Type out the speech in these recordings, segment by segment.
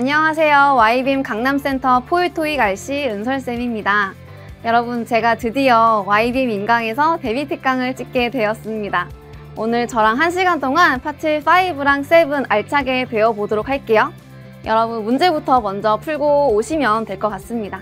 안녕하세요. YBM 강남센터 포유토익 RC 은설쌤입니다. 여러분 제가 드디어 YBM 인강에서 데뷔 특강을 찍게 되었습니다. 오늘 저랑 1시간 동안 파트 5랑 7 알차게 배워보도록 할게요. 여러분 문제부터 먼저 풀고 오시면 될 것 같습니다.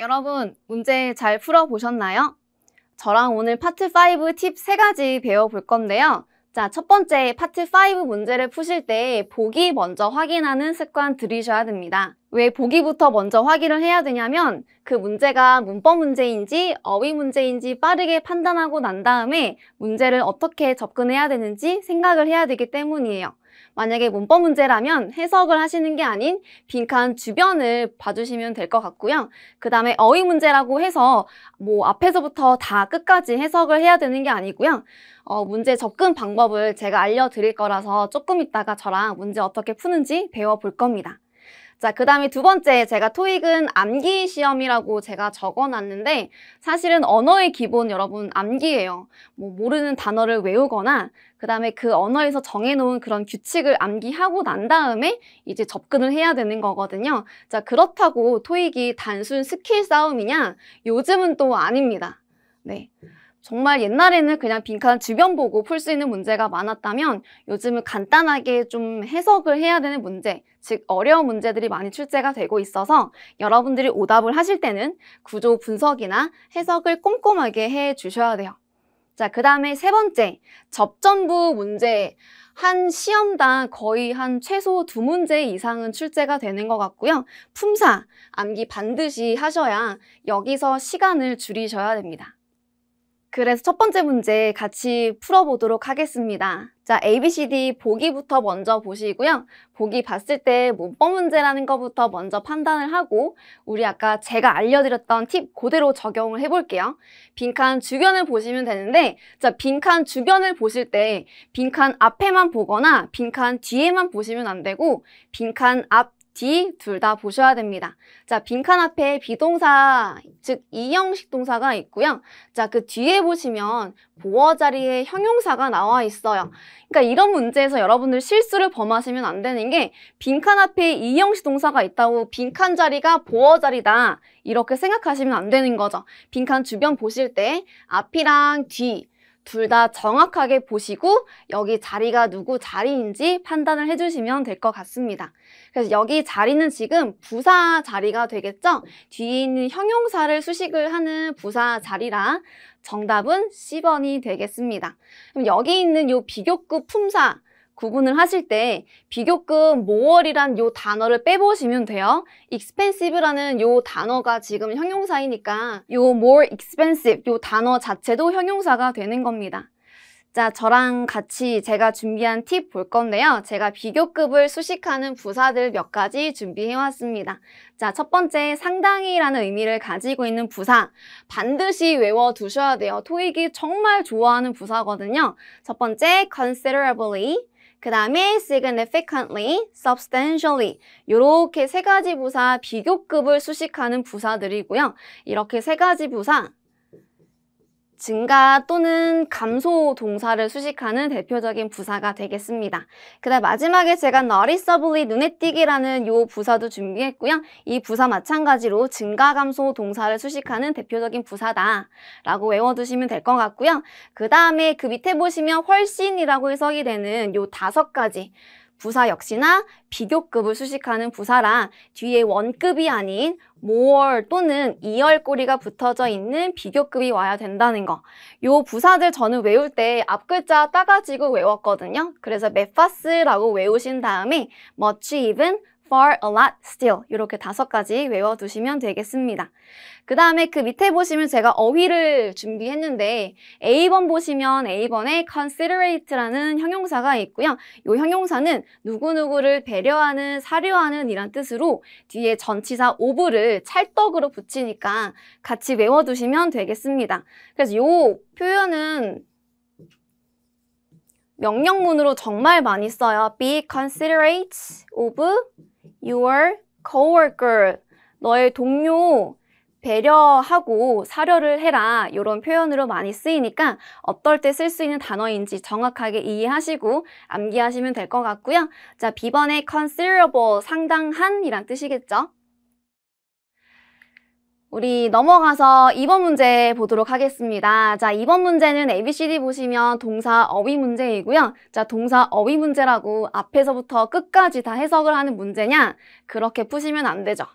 여러분, 문제 잘 풀어보셨나요? 저랑 오늘 파트 5 팁 3가지 배워볼 건데요. 자, 첫 번째 파트 5 문제를 푸실 때 보기 먼저 확인하는 습관 들이셔야 됩니다. 왜 보기부터 먼저 확인을 해야 되냐면 그 문제가 문법 문제인지 어휘 문제인지 빠르게 판단하고 난 다음에 문제를 어떻게 접근해야 되는지 생각을 해야 되기 때문이에요. 만약에 문법 문제라면 해석을 하시는 게 아닌 빈칸 주변을 봐주시면 될 것 같고요. 그 다음에 어휘 문제라고 해서 뭐 앞에서부터 다 끝까지 해석을 해야 되는 게 아니고요. 어, 문제 접근 방법을 제가 알려드릴 거라서 조금 있다가 저랑 문제 어떻게 푸는지 배워볼 겁니다. 자, 그 다음에 두 번째 제가 토익은 암기 시험이라고 제가 적어놨는데 사실은 언어의 기본 여러분 암기예요. 뭐 모르는 단어를 외우거나 그 다음에 그 언어에서 정해놓은 그런 규칙을 암기하고 난 다음에 이제 접근을 해야 되는 거거든요. 자, 그렇다고 토익이 단순 스킬 싸움이냐? 요즘은 또 아닙니다. 네. 정말 옛날에는 그냥 빈칸 주변 보고 풀 수 있는 문제가 많았다면 요즘은 간단하게 좀 해석을 해야 되는 문제, 즉 어려운 문제들이 많이 출제가 되고 있어서 여러분들이 오답을 하실 때는 구조 분석이나 해석을 꼼꼼하게 해 주셔야 돼요. 자, 그 다음에 세 번째, 접전부 문제. 한 시험당 거의 한 최소 두 문제 이상은 출제가 되는 것 같고요. 품사, 암기 반드시 하셔야 여기서 시간을 줄이셔야 됩니다. 그래서 첫 번째 문제 같이 풀어보도록 하겠습니다. 자, ABCD 보기부터 먼저 보시고요. 보기 봤을 때 문법 문제라는 것부터 먼저 판단을 하고 우리 아까 제가 알려드렸던 팁 그대로 적용을 해볼게요. 빈칸 주변을 보시면 되는데 자, 빈칸 주변을 보실 때 빈칸 앞에만 보거나 빈칸 뒤에만 보시면 안 되고 빈칸 앞 D 둘다 보셔야 됩니다. 자, 빈칸 앞에 비동사, 즉 이형식 동사가 있고요. 자, 그 뒤에 보시면 보어 자리에 형용사가 나와 있어요. 그러니까 이런 문제에서 여러분들 실수를 범하시면 안 되는 게 빈칸 앞에 이형식 동사가 있다고 빈칸 자리가 보어 자리다 이렇게 생각하시면 안 되는 거죠. 빈칸 주변 보실 때 앞이랑 뒤 둘다 정확하게 보시고 여기 자리가 누구 자리인지 판단을 해주시면 될 것 같습니다. 그래서 여기 자리는 지금 부사 자리가 되겠죠? 뒤에 있는 형용사를 수식을 하는 부사 자리라 정답은 C번이 되겠습니다. 그럼 여기 있는 이 비교급 품사 구분을 하실 때 비교급 모월이란 요 단어를 빼보시면 돼요. expensive라는 요 단어가 지금 형용사이니까 요 more expensive 요 단어 자체도 형용사가 되는 겁니다. 자, 저랑 같이 제가 준비한 팁 볼 건데요. 제가 비교급을 수식하는 부사들 몇 가지 준비해왔습니다. 자, 첫 번째 상당히라는 의미를 가지고 있는 부사 반드시 외워두셔야 돼요. 토익이 정말 좋아하는 부사거든요. 첫 번째 considerably 그 다음에 significantly, substantially 이렇게 세 가지 부사 비교급을 수식하는 부사들이고요. 이렇게 세 가지 부사 증가 또는 감소 동사를 수식하는 대표적인 부사가 되겠습니다. 그 다음 마지막에 제가 noticeably 눈에 띄기라는 요 부사도 준비했고요. 이 부사 마찬가지로 증가 감소 동사를 수식하는 대표적인 부사다 라고 외워두시면 될 것 같고요. 그 다음에 그 밑에 보시면 훨씬이라고 해석이 되는 이 다섯 가지 부사 역시나 비교급을 수식하는 부사라 뒤에 원급이 아닌 more 또는 이열꼬리가 붙어져 있는 비교급이 와야 된다는 거. 요 부사들 저는 외울 때 앞글자 따가지고 외웠거든요. 그래서 메파스라고 외우신 다음에 much even, for a lot still 이렇게 다섯 가지 외워두시면 되겠습니다. 그 다음에 그 밑에 보시면 제가 어휘를 준비했는데 A번 보시면 A번에 considerate라는 형용사가 있고요. 이 형용사는 누구누구를 배려하는, 사려하는 이란 뜻으로 뒤에 전치사 of를 찰떡으로 붙이니까 같이 외워두시면 되겠습니다. 그래서 이 표현은 명령문으로 정말 많이 써요. Be considerate of your coworker, 너의 동료 배려하고 사려를 해라 이런 표현으로 많이 쓰이니까 어떨 때 쓸 수 있는 단어인지 정확하게 이해하시고 암기하시면 될 것 같고요. 자, B번의 considerable, 상당한 이란 뜻이겠죠? 우리 넘어가서 2번 문제 보도록 하겠습니다. 자, 2번 문제는 ABCD 보시면 동사 어휘 문제이고요. 자, 동사 어휘 문제라고 앞에서부터 끝까지 다 해석을 하는 문제냐? 그렇게 푸시면 안 되죠.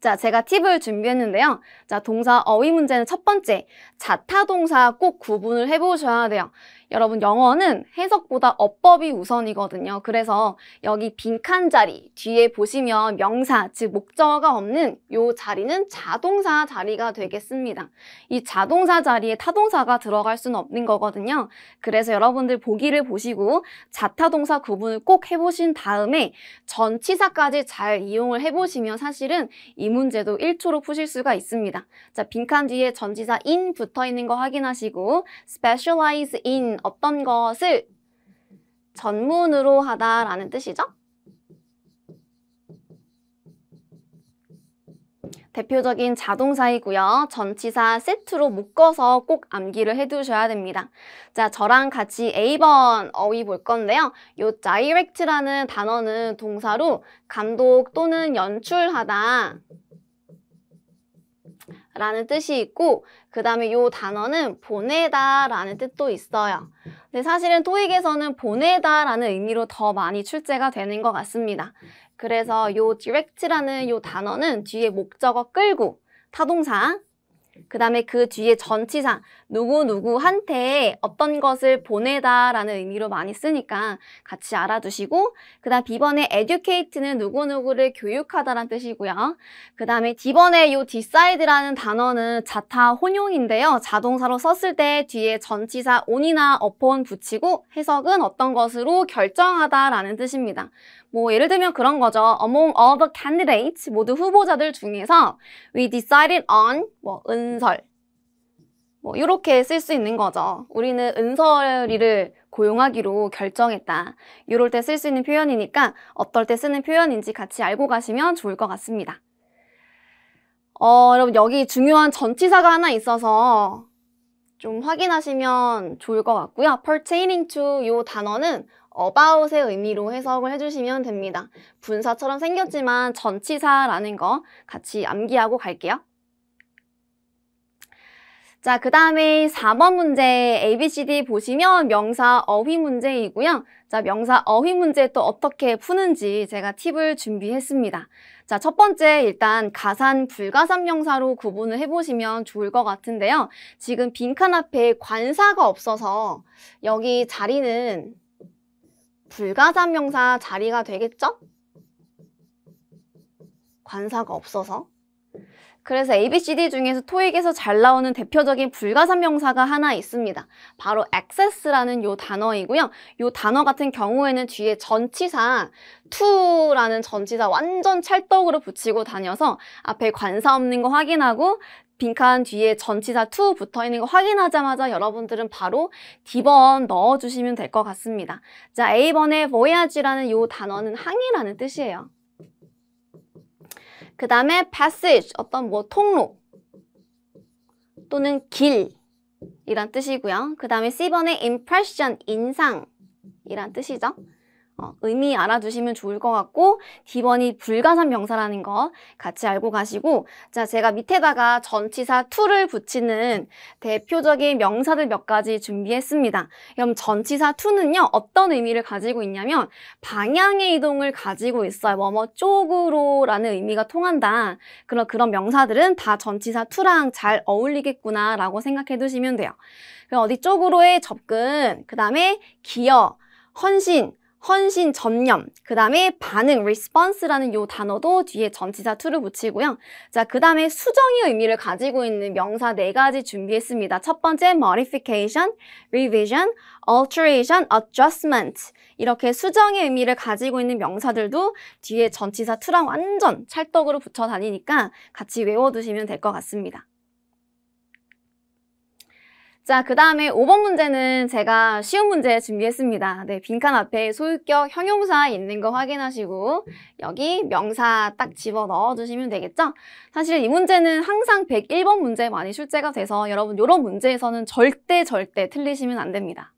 자, 제가 팁을 준비했는데요. 자, 동사 어휘 문제는 첫 번째, 자타 동사 꼭 구분을 해보셔야 돼요. 여러분 영어는 해석보다 어법이 우선이거든요. 그래서 여기 빈칸 자리 뒤에 보시면 명사 즉 목적어가 없는 요 자리는 자동사 자리가 되겠습니다. 이 자동사 자리에 타동사가 들어갈 수는 없는 거거든요. 그래서 여러분들 보기를 보시고 자타동사 구분을 꼭 해보신 다음에 전치사까지 잘 이용을 해보시면 사실은 이 문제도 1초로 푸실 수가 있습니다. 자 빈칸 뒤에 전치사 in 붙어 있는 거 확인하시고 specialize in 어떤 것을 전문으로 하다라는 뜻이죠. 대표적인 자동사이고요. 전치사 세트로 묶어서 꼭 암기를 해두셔야 됩니다. 자, 저랑 같이 A번 어휘 볼 건데요. 요 direct라는 단어는 동사로 감독 또는 연출하다 라는 뜻이 있고 그 다음에 요 단어는 보내다 라는 뜻도 있어요. 근데 사실은 토익에서는 보내다 라는 의미로 더 많이 출제가 되는 것 같습니다. 그래서 요 direct라는 요 단어는 뒤에 목적어 끌고 타동사 그 다음에 그 뒤에 전치사 누구누구한테 어떤 것을 보내다 라는 의미로 많이 쓰니까 같이 알아두시고 그 다음 B번에 educate는 누구누구를 교육하다 라는 뜻이고요. 그 다음에 D번에 요 decide라는 단어는 자타 혼용인데요. 자동사로 썼을 때 뒤에 전치사 on이나 upon 붙이고 해석은 어떤 것으로 결정하다 라는 뜻입니다. 뭐 예를 들면 그런 거죠. among all the candidates 모두 후보자들 중에서 we decided on 뭐 은설 뭐 이렇게 쓸 수 있는 거죠. 우리는 은설이를 고용하기로 결정했다. 이럴 때 쓸 수 있는 표현이니까 어떨 때 쓰는 표현인지 같이 알고 가시면 좋을 것 같습니다. 어, 여러분 여기 중요한 전치사가 하나 있어서 좀 확인하시면 좋을 것 같고요. pertaining to 이 단어는 about의 의미로 해석을 해주시면 됩니다. 분사처럼 생겼지만 전치사라는 거 같이 암기하고 갈게요. 자, 그 다음에 4번 문제 ABCD 보시면 명사 어휘 문제이고요. 자, 명사 어휘 문제 또 어떻게 푸는지 제가 팁을 준비했습니다. 자, 첫 번째 일단 가산, 불가산 명사로 구분을 해보시면 좋을 것 같은데요. 지금 빈칸 앞에 관사가 없어서 여기 자리는 불가산 명사 자리가 되겠죠? 관사가 없어서 그래서 ABCD 중에서 토익에서 잘 나오는 대표적인 불가산 명사가 하나 있습니다. 바로 access라는 요 단어이고요. 요 단어 같은 경우에는 뒤에 전치사 to라는 전치사 완전 찰떡으로 붙이고 다녀서 앞에 관사 없는 거 확인하고 빈칸 뒤에 전치사 to 붙어 있는 거 확인하자마자 여러분들은 바로 D번 넣어주시면 될 것 같습니다. 자, A번의 voyage라는 요 단어는 항해라는 뜻이에요. 그 다음에 passage, 어떤 뭐 통로 또는 길이란 뜻이고요. 그 다음에 C번의 impression, 인상이란 뜻이죠. 어, 의미 알아두시면 좋을 것 같고 D번이 불가산 명사라는 거 같이 알고 가시고 자 제가 밑에다가 전치사 t 를 붙이는 대표적인 명사들 몇 가지 준비했습니다. 그럼 전치사 t 는요 어떤 의미를 가지고 있냐면 방향의 이동을 가지고 있어요. 뭐뭐 쪽으로 라는 의미가 통한다. 그런 그런 명사들은 다 전치사 t 랑잘 어울리겠구나 라고 생각해 두시면 돼요. 그럼 어디 쪽으로의 접근, 그 다음에 기여, 헌신, 헌신, 전념, 그 다음에 반응, response라는 요 단어도 뒤에 전치사 t 를 붙이고요. 자, 그 다음에 수정의 의미를 가지고 있는 명사 네 가지 준비했습니다. 첫 번째, modification, revision, alteration, adjustment. 이렇게 수정의 의미를 가지고 있는 명사들도 뒤에 전치사 to랑 완전 찰떡으로 붙여 다니니까 같이 외워두시면 될 것 같습니다. 자, 그 다음에 5번 문제는 제가 쉬운 문제 준비했습니다. 네, 빈칸 앞에 소유격 형용사 있는 거 확인하시고 여기 명사 딱 집어 넣어주시면 되겠죠? 사실 이 문제는 항상 101번 문제 많이 출제가 돼서 여러분 이런 문제에서는 절대 절대 틀리시면 안 됩니다.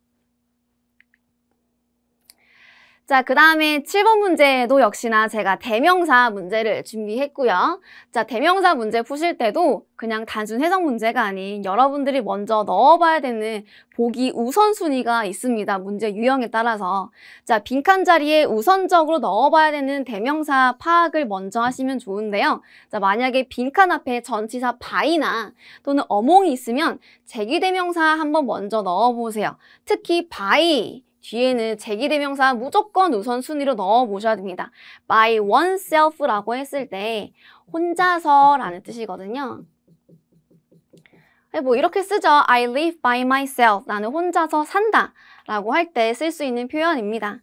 자, 그 다음에 7번 문제도 에 역시나 제가 대명사 문제를 준비했고요. 자, 대명사 문제 푸실 때도 그냥 단순 해석 문제가 아닌 여러분들이 먼저 넣어봐야 되는 보기 우선순위가 있습니다. 문제 유형에 따라서. 자, 빈칸 자리에 우선적으로 넣어봐야 되는 대명사 파악을 먼저 하시면 좋은데요. 자, 만약에 빈칸 앞에 전치사 바이나 또는 어몽이 있으면 제기대명사 한번 먼저 넣어보세요. 특히 바이, 뒤에는 제기대명사 무조건 우선순위로 넣어보셔야 됩니다. by oneself라고 했을 때 혼자서라는 뜻이거든요. 네, 뭐 이렇게 쓰죠. I live by myself. 나는 혼자서 산다. 라고 할 때 쓸 수 있는 표현입니다.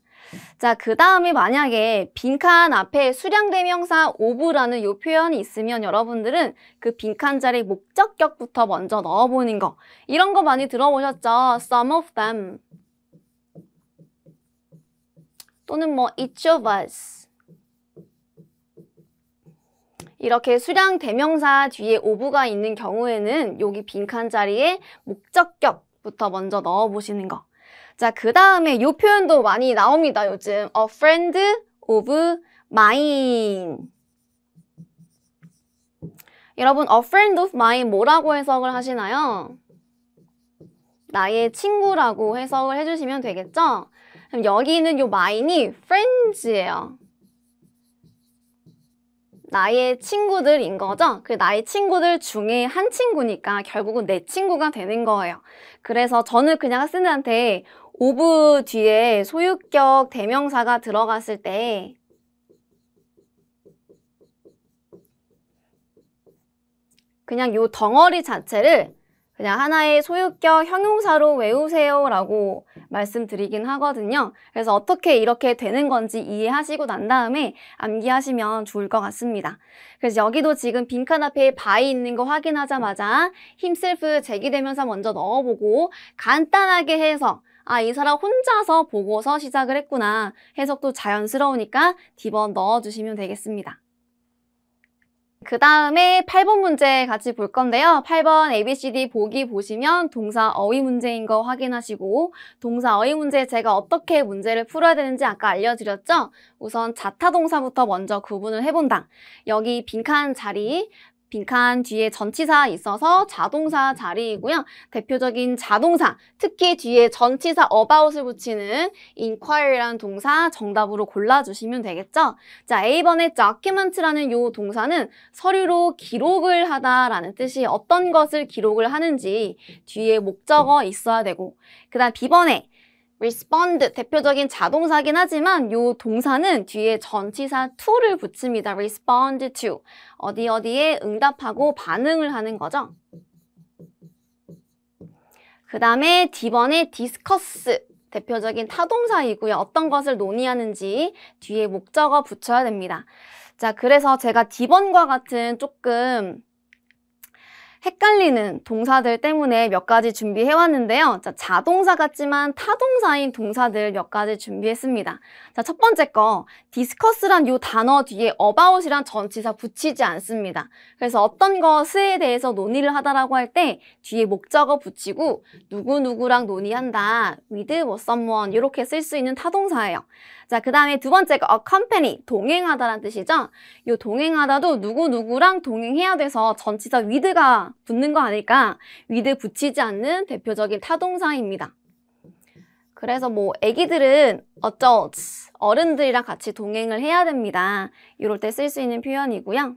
자, 그 다음에 만약에 빈칸 앞에 수량대명사 of라는 요 표현이 있으면 여러분들은 그 빈칸 자리 목적격부터 먼저 넣어보는 거. 이런 거 많이 들어보셨죠? Some of them. 또는 뭐 each of us 이렇게 수량 대명사 뒤에 오브가 있는 경우에는 여기 빈칸 자리에 목적격부터 먼저 넣어보시는 거. 자, 그 다음에 이 표현도 많이 나옵니다, 요즘. A friend of mine. 여러분, a friend of mine 뭐라고 해석을 하시나요? 나의 친구라고 해석을 해주시면 되겠죠? 그럼 여기 있는 요마인이 friends예요. 나의 친구들인 거죠? 그 나의 친구들 중에 한 친구니까 결국은 내 친구가 되는 거예요. 그래서 저는 그냥 학생한테 오브 뒤에 소유격 대명사가 들어갔을 때 그냥 요 덩어리 자체를 그냥 하나의 소유격 형용사로 외우세요라고 말씀드리긴 하거든요. 그래서 어떻게 이렇게 되는 건지 이해하시고 난 다음에 암기하시면 좋을 것 같습니다. 그래서 여기도 지금 빈칸 앞에 바이 있는 거 확인하자마자 힘셀프 제기되면서 먼저 넣어보고 간단하게 해서 아, 이 사람 혼자서 보고서 시작을 했구나. 해석도 자연스러우니까 디번 넣어주시면 되겠습니다. 그 다음에 8번 문제 같이 볼 건데요. 8번 ABCD 보기 보시면 동사 어휘 문제인 거 확인하시고 동사 어휘 문제 제가 어떻게 문제를 풀어야 되는지 아까 알려드렸죠? 우선 자타동사부터 먼저 구분을 해본다. 여기 빈칸 자리 빈칸 뒤에 전치사 있어서 자동사 자리이고요. 대표적인 자동사, 특히 뒤에 전치사 about을 붙이는 inquiry라는 동사 정답으로 골라주시면 되겠죠. 자, A번의 document라는 요 동사는 서류로 기록을 하다라는 뜻이 어떤 것을 기록을 하는지 뒤에 목적어 있어야 되고 그 다음 B번에 respond 대표적인 자동사긴 하지만 요 동사는 뒤에 전치사 to를 붙입니다. respond to 어디 어디에 응답하고 반응을 하는 거죠. 그 다음에 D번에 discuss 대표적인 타동사이고요. 어떤 것을 논의하는지 뒤에 목적어 붙여야 됩니다. 자, 그래서 제가 D번과 같은 조금 헷갈리는 동사들 때문에 몇 가지 준비해왔는데요. 자, 자동사 같지만 타동사인 동사들 몇 가지 준비했습니다. 자, 첫 번째 거, 디스커스란 요 단어 뒤에 about이란 전치사 붙이지 않습니다. 그래서 어떤 것에 대해서 논의를 하다라고 할 때 뒤에 목적어 붙이고 누구누구랑 논의한다, with w w e l someone 이렇게 쓸 수 있는 타동사예요. 자, 그 다음에 두 번째 거, accompany, 동행하다는 뜻이죠. 요 동행하다도 누구누구랑 동행해야 돼서 전치사 with가 붙는 거 아닐까 위드 붙이지 않는 대표적인 타동사입니다. 그래서 뭐 애기들은 어쩌 어른들이랑 같이 동행을 해야 됩니다. 이럴 때 쓸 수 있는 표현이고요.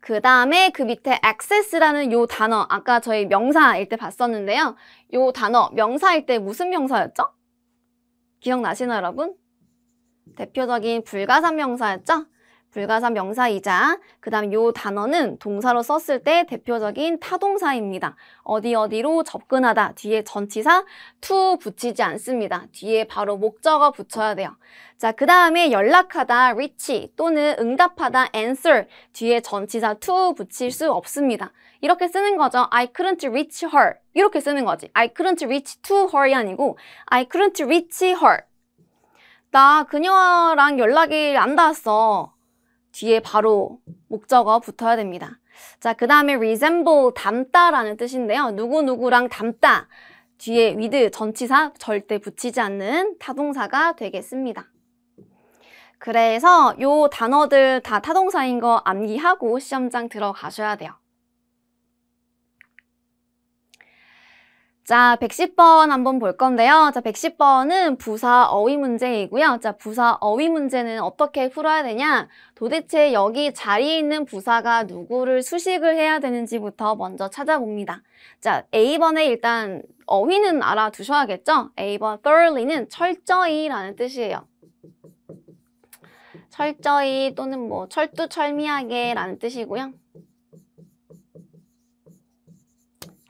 그 다음에 그 밑에 access라는 요 단어 아까 저희 명사일 때 봤었는데요. 요 단어 명사일 때 무슨 명사였죠? 기억나시나요 여러분? 대표적인 불가사 명사였죠? 불가사 명사이자 그 다음 요 단어는 동사로 썼을 때 대표적인 타동사입니다. 어디 어디로 접근하다 뒤에 전치사 to 붙이지 않습니다. 뒤에 바로 목적어 붙여야 돼요. 자, 그 다음에 연락하다 reach 또는 응답하다 answer 뒤에 전치사 to 붙일 수 없습니다. 이렇게 쓰는 거죠. I couldn't reach her 이렇게 쓰는 거지. I couldn't reach to her이 아니고 I couldn't reach her 나 그녀랑 연락이 안 닿았어. 뒤에 바로 목적어 붙어야 됩니다. 자, 그 다음에 resemble, 닮다라는 뜻인데요. 누구누구랑 닮다. 뒤에 with, 전치사 절대 붙이지 않는 타동사가 되겠습니다. 그래서 요 단어들 다 타동사인 거 암기하고 시험장 들어가셔야 돼요. 자, 110번 한번 볼 건데요. 자, 110번은 부사 어휘 문제이고요. 자, 부사 어휘 문제는 어떻게 풀어야 되냐? 도대체 여기 자리에 있는 부사가 누구를 수식을 해야 되는지부터 먼저 찾아봅니다. 자, A번에 일단 어휘는 알아두셔야겠죠? A번 thoroughly는 철저히 라는 뜻이에요. 철저히 또는 뭐 철두철미하게 라는 뜻이고요.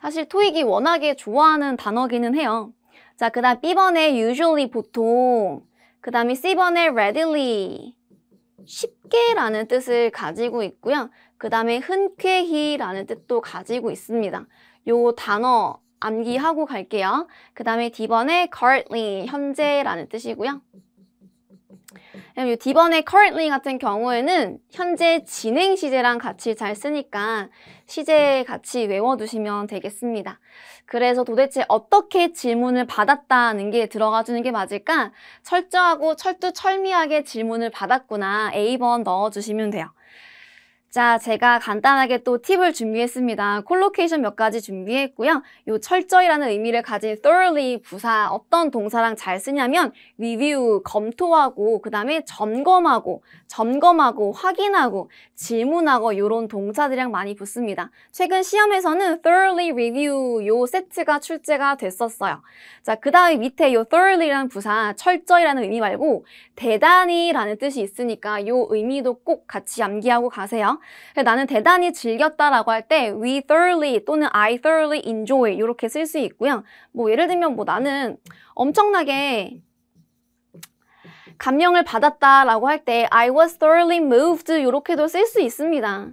사실 토익이 워낙에 좋아하는 단어기는 해요. 자, 그 다음 B번에 usually 보통, 그 다음에 C번에 readily 쉽게라는 뜻을 가지고 있고요. 그 다음에 흔쾌히라는 뜻도 가지고 있습니다. 요 단어 암기하고 갈게요. 그 다음에 D번에 currently, 현재라는 뜻이고요. 왜냐면 D번의 currently 같은 경우에는 현재 진행 시제랑 같이 잘 쓰니까 시제 같이 외워두시면 되겠습니다. 그래서 도대체 어떻게 질문을 받았다는 게 들어가주는 게 맞을까? 철저하고 철두철미하게 질문을 받았구나 A번 넣어주시면 돼요. 자, 제가 간단하게 또 팁을 준비했습니다. 콜로케이션 몇 가지 준비했고요. 요 철저히라는 의미를 가진 thoroughly 부사 어떤 동사랑 잘 쓰냐면 review, 검토하고 그 다음에 점검하고 점검하고 확인하고 질문하고 요런 동사들이랑 많이 붙습니다. 최근 시험에서는 thoroughly review 요 세트가 출제가 됐었어요. 자, 그 다음에 밑에 요 thoroughly라는 부사 철저히라는 의미 말고 대단히라는 뜻이 있으니까 요 의미도 꼭 같이 암기하고 가세요. 거예요. 나는 대단히 즐겼다라고 할 때 we thoroughly 또는 I thoroughly enjoy 이렇게 쓸 수 있고요. 뭐 예를 들면 뭐 나는 엄청나게 감명을 받았다라고 할 때 I was thoroughly moved 이렇게도 쓸 수 있습니다.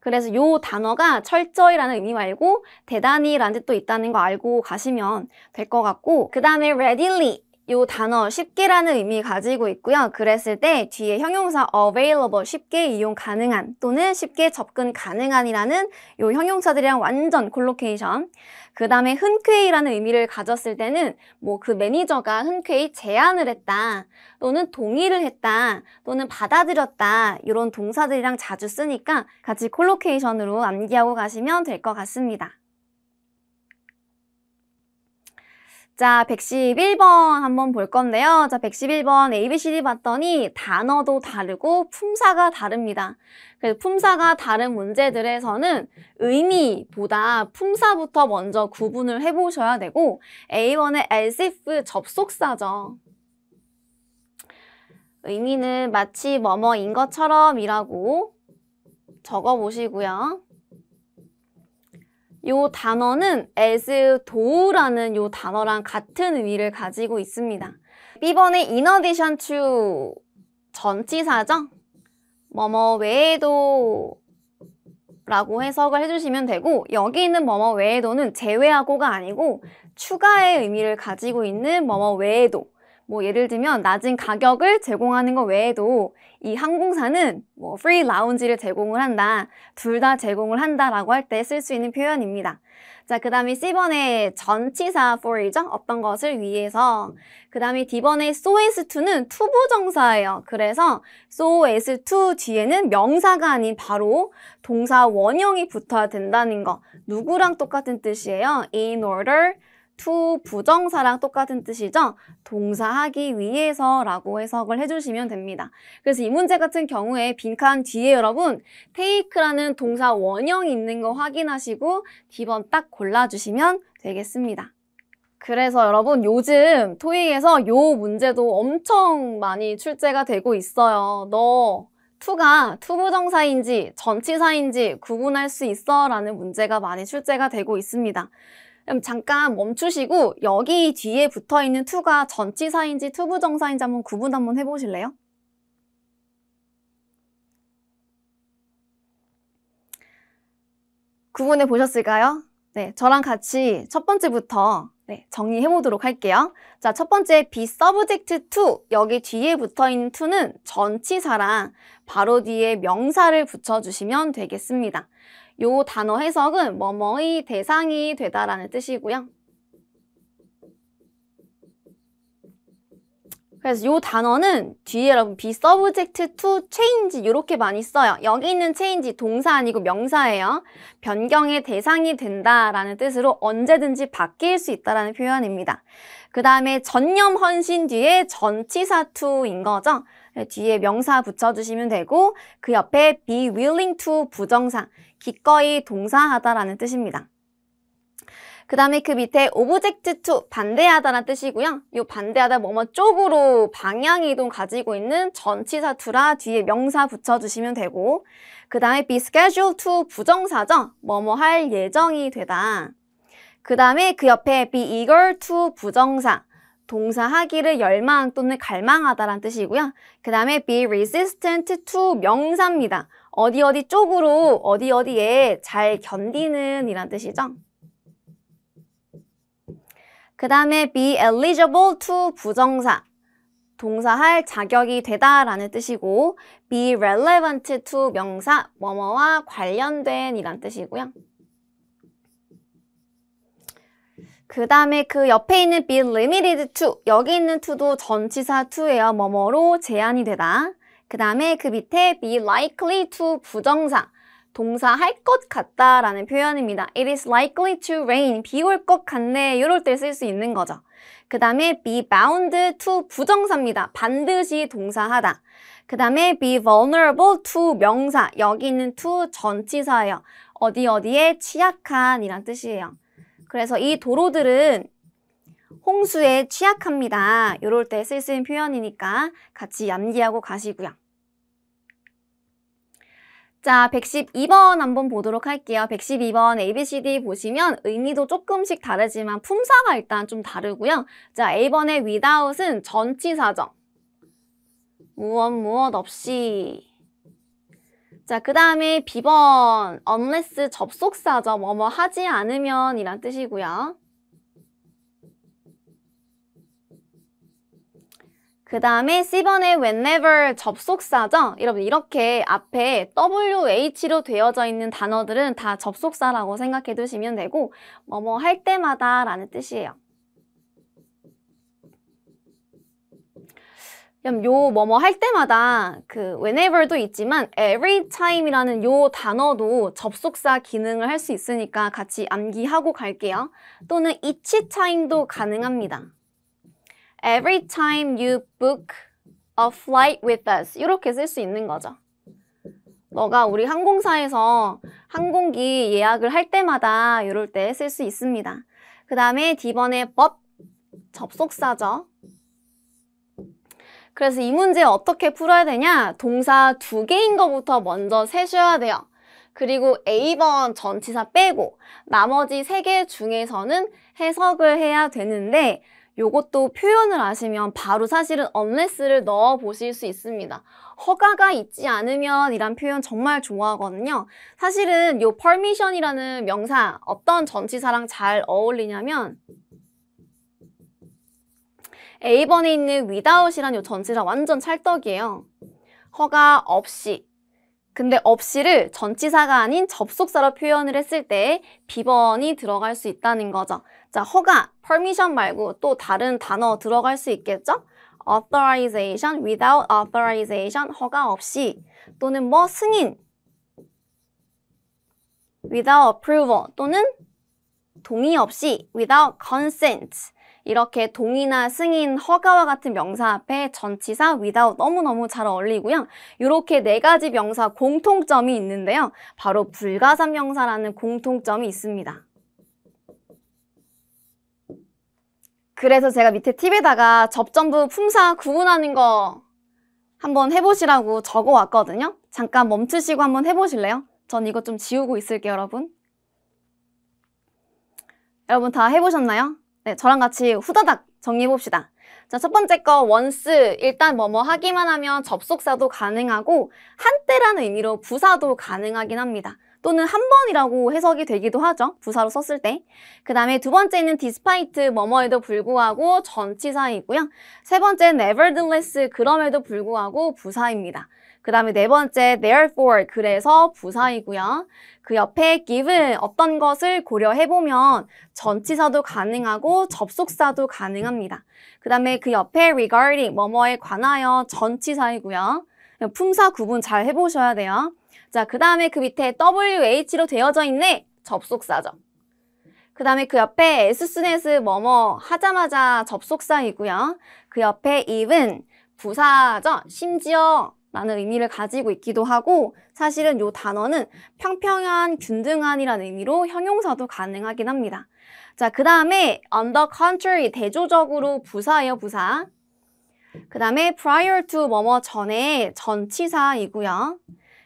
그래서 요 단어가 철저히라는 의미 말고 대단히라는 뜻도 있다는 거 알고 가시면 될 것 같고 그 다음에 readily 이 단어 쉽게라는 의미 가지고 있고요. 그랬을 때 뒤에 형용사 available 쉽게 이용 가능한 또는 쉽게 접근 가능한이라는 이 형용사들이랑 완전 콜로케이션 그 다음에 흔쾌히라는 의미를 가졌을 때는 뭐 그 매니저가 흔쾌히 제안을 했다 또는 동의를 했다 또는 받아들였다 이런 동사들이랑 자주 쓰니까 같이 콜로케이션으로 암기하고 가시면 될 것 같습니다. 자, 111번 한번 볼 건데요. 자, 111번 ABCD 봤더니 단어도 다르고 품사가 다릅니다. 그래서 품사가 다른 문제들에서는 의미보다 품사부터 먼저 구분을 해보셔야 되고 A1의 as if 접속사죠. 의미는 마치 뭐뭐인 것처럼이라고 적어보시고요. 이 단어는 as do라는 요 단어랑 같은 의미를 가지고 있습니다. B번의 in addition to 전치사죠? 뭐뭐 외에도 라고 해석을 해주시면 되고 여기 있는 뭐뭐 외에도는 제외하고가 아니고 추가의 의미를 가지고 있는 뭐뭐 외에도 뭐 예를 들면 낮은 가격을 제공하는 것 외에도 이 항공사는 뭐 o u n g e 를 제공을 한다, 둘 다 제공을 한다라고 할 때 쓸 수 있는 표현입니다. 자, 그 다음에 C번에 전치사 for이죠? 어떤 것을 위해서. 그 다음에 D번에 so as to는 투부정사예요. 그래서 so as to 뒤에는 명사가 아닌 바로 동사 원형이 붙어야 된다는 거. 누구랑 똑같은 뜻이에요? in order to 부정사랑 똑같은 뜻이죠. 동사하기 위해서라고 해석을 해주시면 됩니다. 그래서 이 문제 같은 경우에 빈칸 뒤에 여러분 take라는 동사 원형이 있는 거 확인하시고 D번 딱 골라주시면 되겠습니다. 그래서 여러분 요즘 토익에서 요 문제도 엄청 많이 출제가 되고 있어요. 너 투가 투부정사인지 전치사인지 구분할 수 있어 라는 문제가 많이 출제가 되고 있습니다. 그럼 잠깐 멈추시고 여기 뒤에 붙어있는 투가 전치사인지 투부정사인지 한번 구분 한번 해보실래요? 구분해 보셨을까요? 네, 저랑 같이 첫 번째부터 네, 정리해 보도록 할게요. 자, 첫 번째 be subject to 여기 뒤에 붙어 있는 to는 전치사랑 바로 뒤에 명사를 붙여 주시면 되겠습니다. 요 단어 해석은 뭐뭐의 대상이 되다라는 뜻이고요. 그래서 요 단어는 뒤에 여러분 be subject to change 이렇게 많이 써요. 여기 있는 change 동사 아니고 명사예요. 변경의 대상이 된다라는 뜻으로 언제든지 바뀔 수 있다라는 표현입니다. 그 다음에 전념 헌신 뒤에 전치사 to인 거죠. 네, 뒤에 명사 붙여주시면 되고 그 옆에 be willing to 부정사, 기꺼이 동사하다라는 뜻입니다. 그 다음에 그 밑에 오브젝트 투 반대하다라는 뜻이고요. 이 반대하다 뭐뭐 쪽으로 방향 이동 가지고 있는 전치사 투라 뒤에 명사 붙여주시면 되고 그 다음에 be scheduled to 부정사죠. 뭐뭐 할 예정이 되다. 그 다음에 그 옆에 be eager to 부정사 동사 하기를 열망 또는 갈망하다라는 뜻이고요. 그 다음에 be resistant to 명사입니다. 어디 어디 쪽으로 어디 어디에 잘 견디는 이란 뜻이죠. 그 다음에 be eligible to 부정사 동사할 자격이 되다라는 뜻이고 be relevant to 명사 뭐뭐와 관련된 이란 뜻이고요. 그 다음에 그 옆에 있는 be limited to 여기 있는 to도 전치사 to예요. 뭐뭐로 제한이 되다. 그 다음에 그 밑에 be likely to 부정사 동사 할 것 같다 라는 표현입니다. It is likely to rain. 비 올 것 같네. 이럴 때 쓸 수 있는 거죠. 그 다음에 be bound to 부정사입니다. 반드시 동사하다. 그 다음에 be vulnerable to 명사. 여기 있는 to 전치사예요. 어디 어디에 취약한 이란 뜻이에요. 그래서 이 도로들은 홍수에 취약합니다. 이럴 때 쓸 수 있는 표현이니까 같이 암기하고 가시고요. 자, 112번 한번 보도록 할게요. 112번 ABCD 보시면 의미도 조금씩 다르지만 품사가 일단 좀 다르고요. 자, A번의 without은 전치사정. 무엇 무엇 없이 자, 그 다음에 비번 unless 접속사죠. 뭐뭐 뭐 하지 않으면 이란 뜻이고요. 그 다음에 C번의 whenever 접속사죠. 여러분 이렇게 앞에 WH로 되어져 있는 단어들은 다 접속사라고 생각해 두시면 되고 뭐뭐 뭐 할 때마다 라는 뜻이에요. 그럼 요 뭐뭐 뭐 할 때마다 그 whenever도 있지만 every time이라는 요 단어도 접속사 기능을 할 수 있으니까 같이 암기하고 갈게요. 또는 each time도 가능합니다. Every time you book a flight with us 이렇게 쓸 수 있는 거죠. 너가 우리 항공사에서 항공기 예약을 할 때마다 이럴 때 쓸 수 있습니다. 그 다음에 D번에 but 접속사죠. 그래서 이 문제 어떻게 풀어야 되냐? 동사 두 개인 거부터 먼저 세셔야 돼요. 그리고 A번 전치사 빼고 나머지 세 개 중에서는 해석을 해야 되는데 요것도 표현을 아시면 바로 사실은 unless를 넣어 보실 수 있습니다. 허가가 있지 않으면 이란 표현 정말 좋아하거든요. 사실은 요 permission이라는 명사 어떤 전치사랑 잘 어울리냐면 A번에 있는 without이란 요 전치사 완전 찰떡이에요. 허가 없이. 근데 없이를 전치사가 아닌 접속사로 표현을 했을 때 B번이 들어갈 수 있다는 거죠. 자, 허가, permission 말고 또 다른 단어 들어갈 수 있겠죠? authorization, without authorization, 허가 없이 또는 뭐 승인, without approval 또는 동의 없이 without consent 이렇게 동의나 승인, 허가와 같은 명사 앞에 전치사, without 너무너무 잘 어울리고요. 이렇게 네 가지 명사 공통점이 있는데요. 바로 불가산 명사라는 공통점이 있습니다. 그래서 제가 밑에 팁에다가 접전부 품사 구분하는 거 한번 해보시라고 적어왔거든요. 잠깐 멈추시고 한번 해보실래요? 전 이거 좀 지우고 있을게요, 여러분. 여러분 다 해보셨나요? 네, 저랑 같이 후다닥 정리해봅시다. 자, 첫 번째 거 원스 일단 뭐뭐 하기만 하면 접속사도 가능하고 한때라는 의미로 부사도 가능하긴 합니다. 또는 한 번이라고 해석이 되기도 하죠. 부사로 썼을 때. 그 다음에 두 번째는 despite, 뭐뭐에도 불구하고 전치사이고요. 세 번째는 nevertheless, 그럼에도 불구하고 부사입니다. 그 다음에 네 번째 therefore 그래서 부사이고요. 그 옆에 given 어떤 것을 고려해보면 전치사도 가능하고 접속사도 가능합니다. 그 다음에 그 옆에 regarding 뭐뭐에 관하여 전치사이고요. 품사 구분 잘 해보셔야 돼요. 자, 그 다음에 그 밑에 WH로 되어져 있네 접속사죠. 그 다음에 그 옆에 에스스 뭐뭐 하자마자 접속사이고요. 그 옆에 even 부사죠. 심지어 라는 의미를 가지고 있기도 하고 사실은 이 단어는 평평한, 균등한이라는 의미로 형용사도 가능하긴 합니다. 자, 그 다음에 on the contrary, 대조적으로 부사예요, 부사. 그 다음에 prior to 뭐뭐 전에 전치사이고요.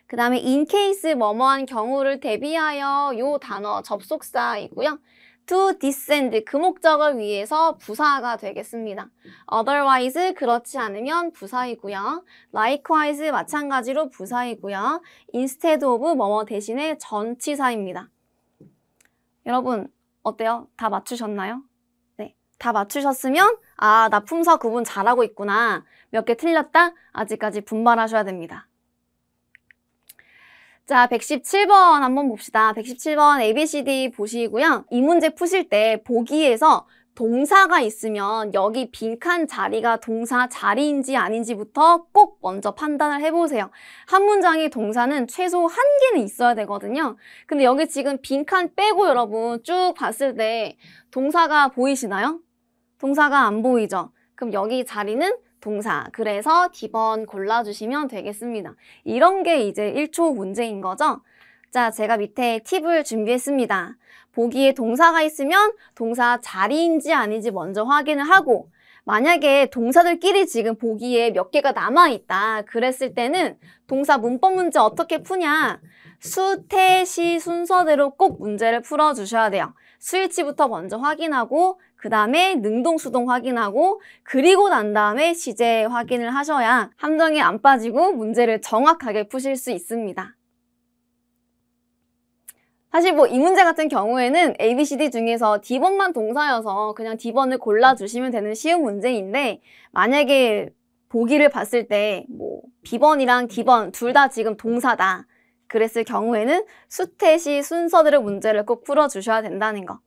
그 다음에 in case 뭐뭐한 경우를 대비하여 요 단어 접속사이고요. to descend 그 목적을 위해서 부사가 되겠습니다. otherwise 그렇지 않으면 부사이고요. likewise 마찬가지로 부사이고요. instead of 뭐뭐 대신에 전치사입니다. 여러분 어때요? 다 맞추셨나요? 네, 다 맞추셨으면 아, 나 품사 구분 잘하고 있구나. 몇 개 틀렸다? 아직까지 분발하셔야 됩니다. 자, 117번 한번 봅시다. 117번 ABCD 보시고요. 이 문제 푸실 때 보기에서 동사가 있으면 여기 빈칸 자리가 동사 자리인지 아닌지부터 꼭 먼저 판단을 해보세요. 한 문장의 동사는 최소 한 개는 있어야 되거든요. 근데 여기 지금 빈칸 빼고 여러분 쭉 봤을 때 동사가 보이시나요? 동사가 안 보이죠? 그럼 여기 자리는 동사. 그래서 D번 골라주시면 되겠습니다. 이런 게 이제 1초 문제인 거죠? 자, 제가 밑에 팁을 준비했습니다. 보기에 동사가 있으면 동사 자리인지 아닌지 먼저 확인을 하고 만약에 동사들끼리 지금 보기에 몇 개가 남아있다 그랬을 때는 동사 문법 문제 어떻게 푸냐 수태시 순서대로 꼭 문제를 풀어주셔야 돼요. 수일치부터 먼저 확인하고 그 다음에 능동 수동 확인하고 그리고 난 다음에 시제 확인을 하셔야 함정이안 빠지고 문제를 정확하게 푸실 수 있습니다. 사실 뭐 이 문제 같은 경우에는 A, B, C, D 중에서 D번만 동사여서 그냥 D번을 골라주시면 되는 쉬운 문제인데 만약에 보기를 봤을 때 뭐 B번이랑 D번 둘 다 지금 동사다 그랬을 경우에는 수태시 순서대로 문제를 꼭 풀어주셔야 된다는 거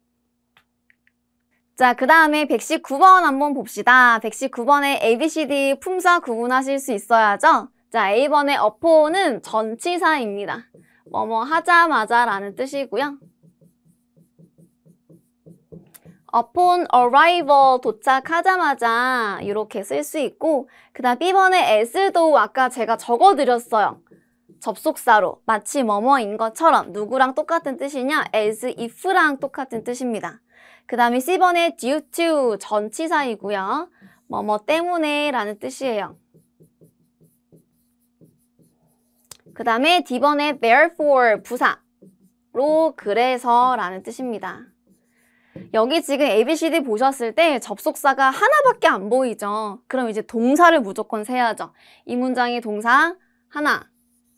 자, 그 다음에 119번 한번 봅시다. 119번에 ABCD 품사 구분하실 수 있어야죠. 자, A번의 어포은 전치사입니다. 뭐뭐 하자마자 라는 뜻이고요. upon arrival 도착하자마자 이렇게 쓸 수 있고 그 다음 B번에 as도 아까 제가 적어드렸어요. 접속사로 마치 뭐뭐인 것처럼 누구랑 똑같은 뜻이냐 as if랑 똑같은 뜻입니다. 그 다음에 C번에 due to 전치사이고요. 뭐 뭐 때문에 라는 뜻이에요. 그 다음에 D번에 therefore 부사로 그래서 라는 뜻입니다. 여기 지금 ABCD 보셨을 때 접속사가 하나밖에 안 보이죠. 그럼 이제 동사를 무조건 세야죠. 이 문장의 동사 하나,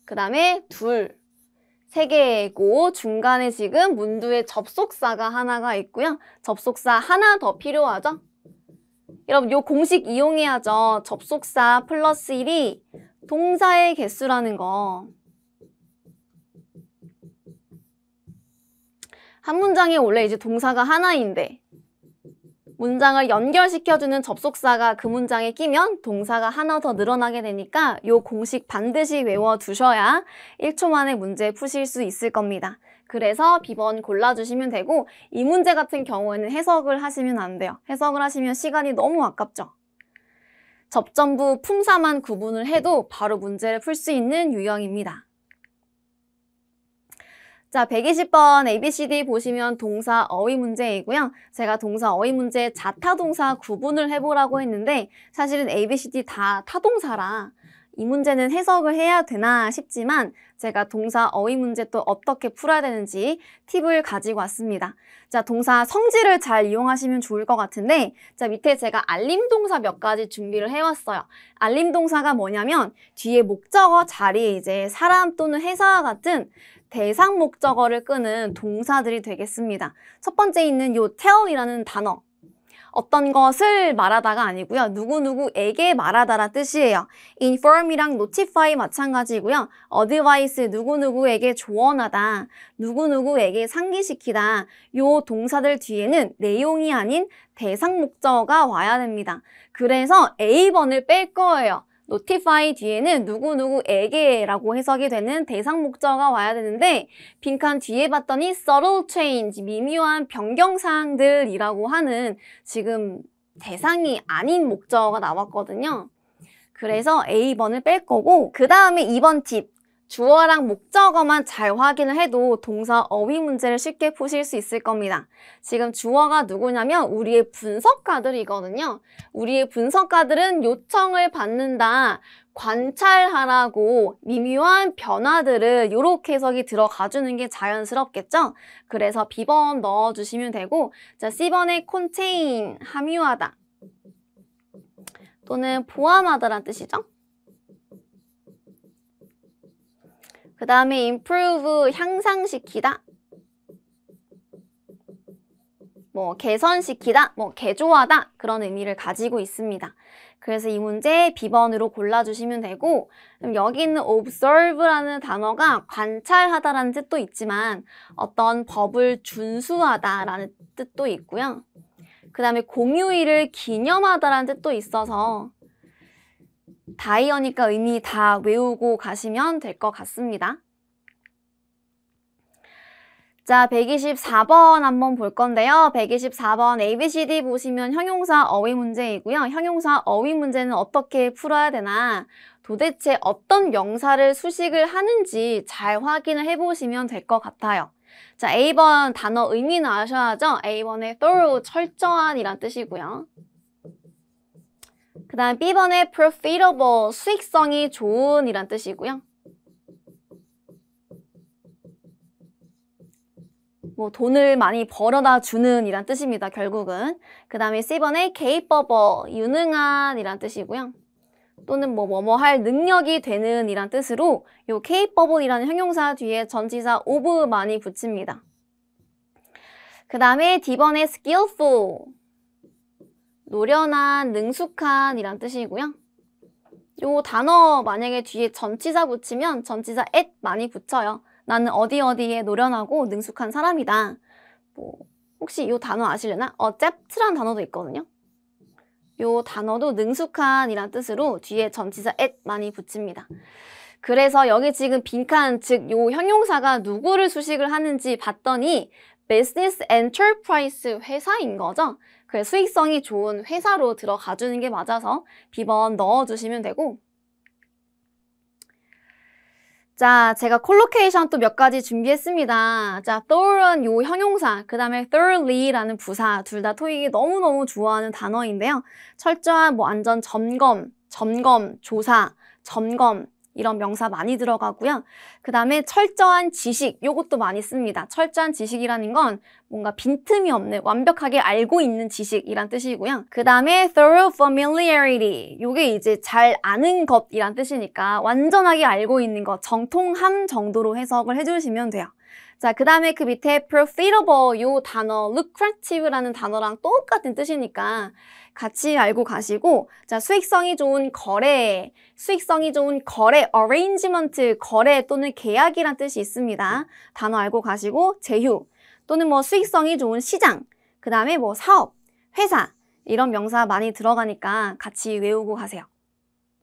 그 다음에 둘, 세 개고 중간에 지금 문두에 접속사가 하나가 있고요. 접속사 하나 더 필요하죠? 여러분 요 공식 이용해야죠. 접속사 플러스 1이 동사의 개수라는 거. 한 문장에 원래 이제 동사가 하나인데 문장을 연결시켜주는 접속사가 그 문장에 끼면 동사가 하나 더 늘어나게 되니까 이 공식 반드시 외워두셔야 1초 만에 문제 푸실 수 있을 겁니다. 그래서 비번 골라주시면 되고 이 문제 같은 경우에는 해석을 하시면 안 돼요. 해석을 하시면 시간이 너무 아깝죠. 접전부 품사만 구분을 해도 바로 문제를 풀 수 있는 유형입니다. 자, 120번 ABCD 보시면 동사 어휘 문제이고요. 제가 동사 어휘 문제 자타동사 구분을 해보라고 했는데 사실은 ABCD 다 타동사라 이 문제는 해석을 해야 되나 싶지만 제가 동사 어휘 문제 또 어떻게 풀어야 되는지 팁을 가지고 왔습니다. 자, 동사 성질을 잘 이용하시면 좋을 것 같은데 자, 밑에 제가 알림 동사 몇 가지 준비를 해왔어요. 알림 동사가 뭐냐면 뒤에 목적어 자리에 이제 사람 또는 회사와 같은 대상 목적어를 끄는 동사들이 되겠습니다. 첫 번째 있는 요 tell이라는 단어. 어떤 것을 말하다가 아니고요. 누구누구에게 말하다라 뜻이에요. inform이랑 notify 마찬가지고요. advise 누구누구에게 조언하다, 누구누구에게 상기시키다 요 동사들 뒤에는 내용이 아닌 대상 목적어가 와야 됩니다. 그래서 A번을 뺄 거예요. notify 뒤에는 누구누구에게라고 해석이 되는 대상 목적어가 와야 되는데 빈칸 뒤에 봤더니 subtle change, 미묘한 변경사항들이라고 하는 지금 대상이 아닌 목적어가 나왔거든요. 그래서 A번을 뺄 거고 그 다음에 2번 팁 주어랑 목적어만 잘 확인을 해도 동사 어휘 문제를 쉽게 푸실 수 있을 겁니다. 지금 주어가 누구냐면 우리의 분석가들이거든요. 우리의 분석가들은 요청을 받는다, 관찰하라고 미묘한 변화들을 이렇게 해석이 들어가주는 게 자연스럽겠죠? 그래서 비번 넣어주시면 되고 자 C번에 콘체인, 함유하다 또는 보완하다란 뜻이죠. 그 다음에 improve 향상시키다 뭐 개선시키다, 뭐 개조하다 그런 의미를 가지고 있습니다. 그래서 이 문제 비번으로 골라주시면 되고 여기 있는 observe라는 단어가 관찰하다라는 뜻도 있지만 어떤 법을 준수하다라는 뜻도 있고요. 그 다음에 공휴일을 기념하다라는 뜻도 있어서 다이어니까 의미 다 외우고 가시면 될 것 같습니다. 자, 124번 한번 볼 건데요. 124번 ABCD 보시면 형용사 어휘 문제이고요. 형용사 어휘 문제는 어떻게 풀어야 되나 도대체 어떤 명사를 수식을 하는지 잘 확인을 해보시면 될 것 같아요. 자, A번 단어 의미는 셔야죠 A번의 thorough, 철저한 이란 뜻이고요. 그 다음 B번에 profitable, 수익성이 좋은 이란 뜻이고요. 뭐 돈을 많이 벌어다 주는 이란 뜻입니다. 결국은. 그 다음에 C번에 capable, 유능한 이란 뜻이고요. 또는 뭐 뭐뭐 할 능력이 되는 이란 뜻으로 요 capable이라는 형용사 뒤에 전치사 of 많이 붙입니다. 그 다음에 D번에 skillful 노련한, 능숙한 이란 뜻이고요. 요 단어 만약에 뒤에 전치사 붙이면 전치사 앳 많이 붙여요. 나는 어디 어디에 노련하고 능숙한 사람이다. 뭐 혹시 요 단어 아시려나? 어잽트란 단어도 있거든요. 요 단어도 능숙한이란 뜻으로 뒤에 전치사 앳 많이 붙입니다. 그래서 여기 지금 빈칸 즉 요 형용사가 누구를 수식을 하는지 봤더니 business enterprise 회사인 거죠. 그 수익성이 좋은 회사로 들어가 주는 게 맞아서 비번 넣어주시면 되고 자, 제가 콜로케이션 또 몇 가지 준비했습니다. 자, thorough은 요 형용사, 그 다음에 thoroughly라는 부사, 둘 다 토익이 너무너무 좋아하는 단어인데요. 철저한 뭐 안전 점검, 점검, 조사, 점검, 이런 명사 많이 들어가고요. 그 다음에 철저한 지식, 요것도 많이 씁니다. 철저한 지식이라는 건 뭔가 빈틈이 없는, 완벽하게 알고 있는 지식이란 뜻이고요. 그 다음에 thorough familiarity, 요게 이제 잘 아는 것이란 뜻이니까 완전하게 알고 있는 것, 정통함 정도로 해석을 해주시면 돼요. 자, 그 다음에 그 밑에 profitable 요 단어, lucrative라는 단어랑 똑같은 뜻이니까 같이 알고 가시고 자 수익성이 좋은 거래, 수익성이 좋은 거래, arrangement, 거래 또는 계약이란 뜻이 있습니다. 단어 알고 가시고 제휴 또는 뭐 수익성이 좋은 시장, 그 다음에 뭐 사업, 회사 이런 명사 많이 들어가니까 같이 외우고 가세요.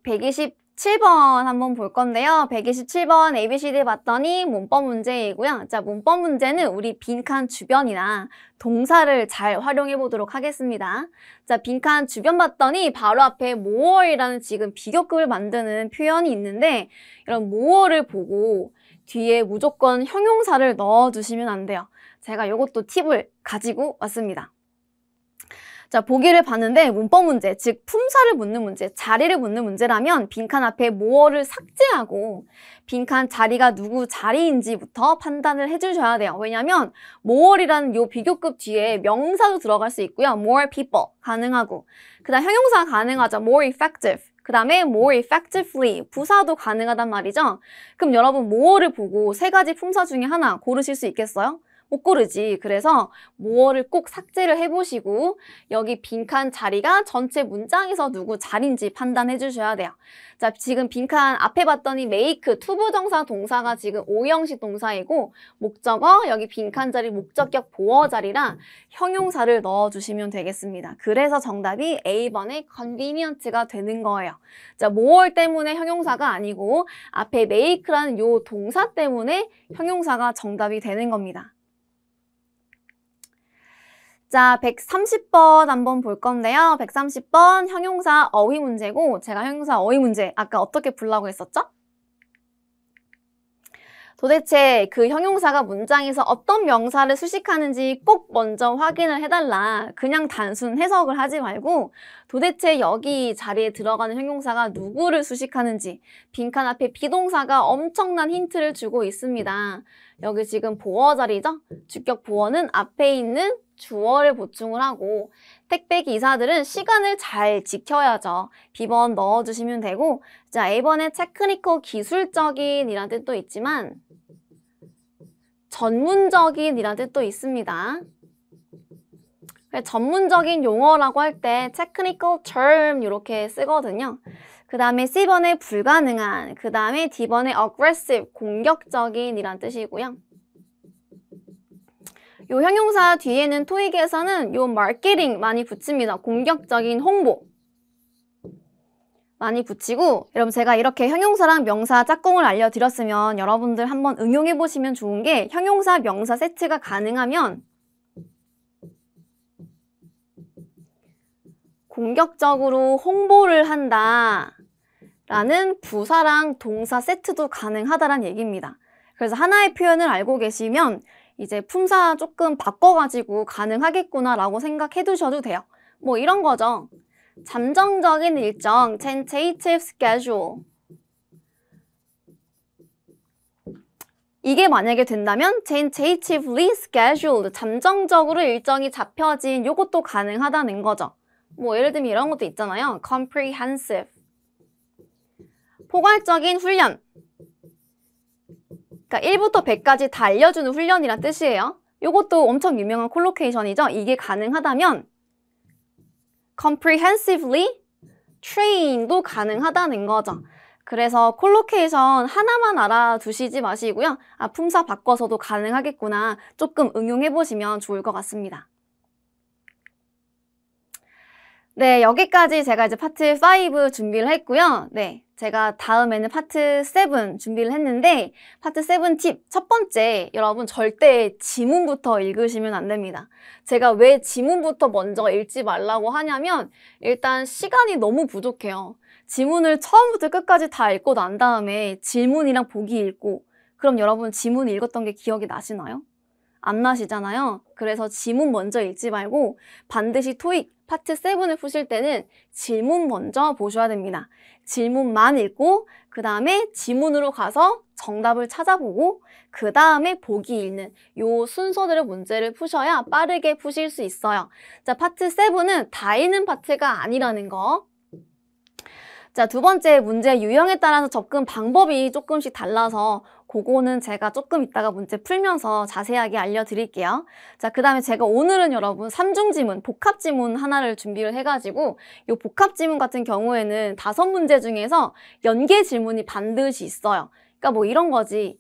120 7번 한번 볼 건데요. 127번 ABCD 봤더니 문법 문제이고요. 자, 문법 문제는 우리 빈칸 주변이나 동사를 잘 활용해 보도록 하겠습니다. 자, 빈칸 주변 봤더니 바로 앞에 more이라는 지금 비교급을 만드는 표현이 있는데 이런 more를 보고 뒤에 무조건 형용사를 넣어주시면 안 돼요. 제가 이것도 팁을 가지고 왔습니다. 자, 보기를 봤는데 문법 문제, 즉 품사를 묻는 문제, 자리를 묻는 문제라면 빈칸 앞에 모어를 삭제하고 빈칸 자리가 누구 자리인지부터 판단을 해주셔야 돼요. 왜냐하면 모어 r 라는요 비교급 뒤에 명사도 들어갈 수 있고요. more people 가능하고 그 다음 형용사 가능하죠. more effective 그 다음에 more effectively 부사도 가능하단 말이죠. 그럼 여러분 more를 보고 세 가지 품사 중에 하나 고르실 수 있겠어요? 꼬꾸르지 그래서 모어를 꼭 삭제를 해보시고 여기 빈칸 자리가 전체 문장에서 누구 자리인지 판단해 주셔야 돼요. 자, 지금 빈칸 앞에 봤더니 메이크 투부정사 동사가 지금 오형식 동사이고 목적어 여기 빈칸 자리 목적격 보어 자리랑 형용사를 넣어주시면 되겠습니다. 그래서 정답이 A번의 convenient가 되는 거예요. 자, 모어 때문에 형용사가 아니고 앞에 메이크라는 요 동사 때문에 형용사가 정답이 되는 겁니다. 자, 130번 한번 볼 건데요. 130번 형용사 어휘 문제고 제가 형용사 어휘 문제 아까 어떻게 풀라고 했었죠? 도대체 그 형용사가 문장에서 어떤 명사를 수식하는지 꼭 먼저 확인을 해달라. 그냥 단순 해석을 하지 말고 도대체 여기 자리에 들어가는 형용사가 누구를 수식하는지 빈칸 앞에 비동사가 엄청난 힌트를 주고 있습니다. 여기 지금 보어 자리죠? 주격 보어는 앞에 있는 주어를 보충을 하고 택배 기사들은 시간을 잘 지켜야죠. 비번 넣어주시면 되고 자 A번에 테크니컬 기술적인 이란 뜻도 있지만 전문적인 이란 뜻도 있습니다. 전문적인 용어라고 할 때 technical term 이렇게 쓰거든요. 그 다음에 C번에 불가능한, 그 다음에 D번에 aggressive, 공격적인 이란 뜻이고요. 이 형용사 뒤에는 토익에서는 요 마케팅 많이 붙입니다. 공격적인 홍보 많이 붙이고 여러분 제가 이렇게 형용사랑 명사 짝꿍을 알려드렸으면 여러분들 한번 응용해보시면 좋은 게 형용사 명사 세트가 가능하면 공격적으로 홍보를 한다 라는 부사랑 동사 세트도 가능하다라는 얘기입니다. 그래서 하나의 표현을 알고 계시면 이제 품사 조금 바꿔가지고 가능하겠구나라고 생각해 두셔도 돼요. 뭐 이런 거죠. 잠정적인 일정, t e n t a t i v c h e d u l e 이게 만약에 된다면 tentatively scheduled, 잠정적으로 일정이 잡혀진 요것도 가능하다는 거죠. 뭐 예를 들면 이런 것도 있잖아요. comprehensive. 포괄적인 훈련. 그러니까 1부터 100까지 다 알려주는 훈련이란 뜻이에요. 이것도 엄청 유명한 콜로케이션이죠. 이게 가능하다면 comprehensively train도 가능하다는 거죠. 그래서 콜로케이션 하나만 알아두시지 마시고요. 아, 품사 바꿔서도 가능하겠구나. 조금 응용해보시면 좋을 것 같습니다. 네, 여기까지 제가 이제 파트 5 준비를 했고요. 네, 제가 다음에는 파트 7 준비를 했는데 파트 7 팁 첫 번째 여러분 절대 지문부터 읽으시면 안 됩니다. 제가 왜 지문부터 먼저 읽지 말라고 하냐면 일단 시간이 너무 부족해요. 지문을 처음부터 끝까지 다 읽고 난 다음에 질문이랑 보기 읽고 그럼 여러분 지문 읽었던 게 기억이 나시나요? 안 나시잖아요. 그래서 지문 먼저 읽지 말고 반드시 토익 파트 7을 푸실 때는 질문 먼저 보셔야 됩니다. 질문만 읽고 그 다음에 지문으로 가서 정답을 찾아보고 그 다음에 보기 읽는 요 순서대로 문제를 푸셔야 빠르게 푸실 수 있어요. 자, 파트 7은 다 읽는 파트가 아니라는 거 자, 두 번째 문제 유형에 따라서 접근 방법이 조금씩 달라서 그거는 제가 조금 이따가 문제 풀면서 자세하게 알려드릴게요. 자, 그 다음에 제가 오늘은 여러분 삼중지문, 복합지문 하나를 준비를 해가지고 이 복합지문 같은 경우에는 다섯 문제 중에서 연계 질문이 반드시 있어요. 그러니까 뭐 이런 거지.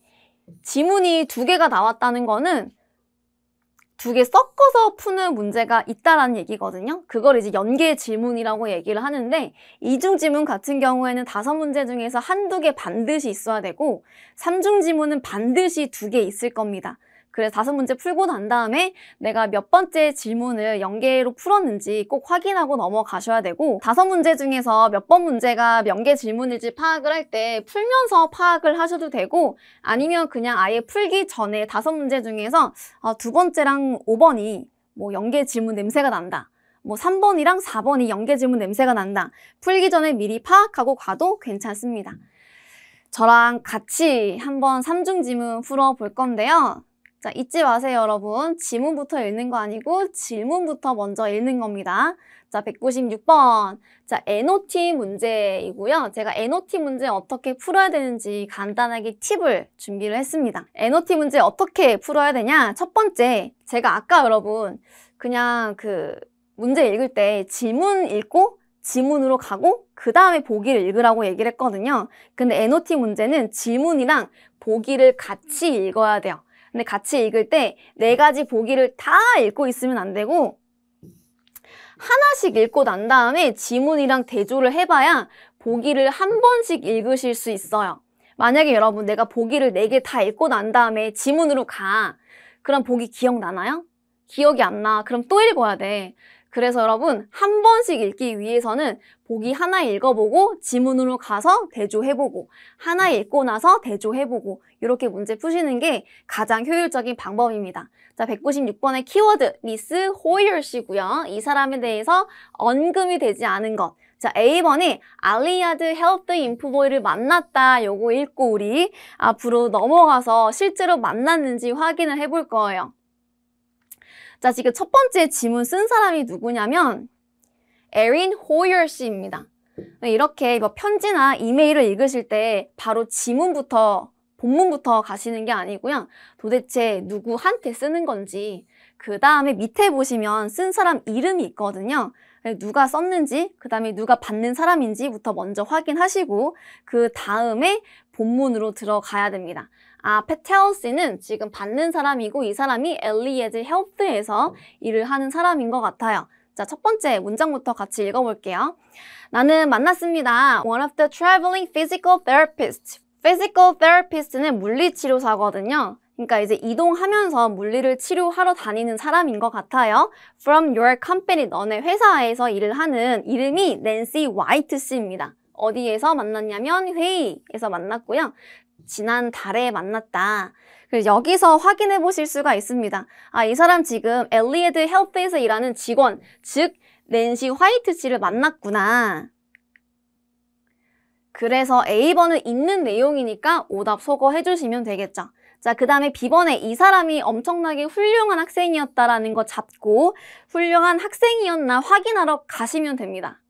지문이 두 개가 나왔다는 거는 두개 섞어서 푸는 문제가 있다라는 얘기거든요. 그걸 이제 연계 질문이라고 얘기를 하는데 이중 지문 같은 경우에는 다섯 문제 중에서 한두 개 반드시 있어야 되고 삼중 지문은 반드시 두 개 있을 겁니다. 그래서 다섯 문제 풀고 난 다음에 내가 몇 번째 질문을 연계로 풀었는지 꼭 확인하고 넘어가셔야 되고 다섯 문제 중에서 몇 번 문제가 연계 질문일지 파악을 할 때 풀면서 파악을 하셔도 되고 아니면 그냥 아예 풀기 전에 다섯 문제 중에서 어, 두 번째랑 5번이 뭐 연계 질문 냄새가 난다. 뭐 3번이랑 4번이 연계 질문 냄새가 난다. 풀기 전에 미리 파악하고 가도 괜찮습니다. 저랑 같이 한번 삼중 지문 풀어 볼 건데요. 자, 잊지 마세요, 여러분. 지문부터 읽는 거 아니고 질문부터 먼저 읽는 겁니다. 자, 196번. 자, NOT 문제이고요. 제가 NOT 문제 어떻게 풀어야 되는지 간단하게 팁을 준비를 했습니다. NOT 문제 어떻게 풀어야 되냐? 첫 번째, 제가 아까 여러분 그냥 그 문제 읽을 때 지문 읽고 지문으로 가고 그 다음에 보기를 읽으라고 얘기를 했거든요. 근데 NOT 문제는 지문이랑 보기를 같이 읽어야 돼요. 근데 같이 읽을 때 네 가지 보기를 다 읽고 있으면 안 되고 하나씩 읽고 난 다음에 지문이랑 대조를 해봐야 보기를 한 번씩 읽으실 수 있어요. 만약에 여러분 내가 보기를 네 개 다 읽고 난 다음에 지문으로 가. 그럼 보기 기억나나요? 기억이 안 나. 그럼 또 읽어야 돼. 그래서 여러분 한 번씩 읽기 위해서는 보기 하나 읽어보고 지문으로 가서 대조해보고 하나 읽고 나서 대조해보고 이렇게 문제 푸시는 게 가장 효율적인 방법입니다. 자, 196번의 키워드 미스 호이얼 씨고요. 이 사람에 대해서 언급이 되지 않은 것 자, A번이 알리야드 헬프 인프보이를 만났다. 요거 읽고 우리 앞으로 넘어가서 실제로 만났는지 확인을 해볼 거예요. 자, 지금 첫 번째 지문 쓴 사람이 누구냐면 에린 호이어 씨입니다. 이렇게 뭐 편지나 이메일을 읽으실 때 바로 지문부터 본문부터 가시는 게 아니고요. 도대체 누구한테 쓰는 건지 그 다음에 밑에 보시면 쓴 사람 이름이 있거든요. 누가 썼는지 그 다음에 누가 받는 사람인지부터 먼저 확인하시고 그 다음에 본문으로 들어가야 됩니다. 아, 페텔 씨는 지금 받는 사람이고 이 사람이 엘리에즈 헬프에서 일을 하는 사람인 것 같아요. 자, 첫 번째 문장부터 같이 읽어볼게요. 나는 만났습니다. One of the traveling physical therapists. physical therapist는 물리치료사거든요. 그러니까 이제 이동하면서 물리를 치료하러 다니는 사람인 것 같아요. From your company, 너네 회사에서 일을 하는 이름이 낸시 와이트 씨입니다. 어디에서 만났냐면 회의에서 만났고요. 지난 달에 만났다. 그래서 여기서 확인해 보실 수가 있습니다. 아, 이 사람 지금 엘리에드 헬프에서 일하는 직원, 즉 낸시 화이트 씨를 만났구나. 그래서 A번은 있는 내용이니까 오답 소거해 주시면 되겠죠. 자, 그 다음에 B번에 이 사람이 엄청나게 훌륭한 학생이었다라는 거 잡고 훌륭한 학생이었나 확인하러 가시면 됩니다.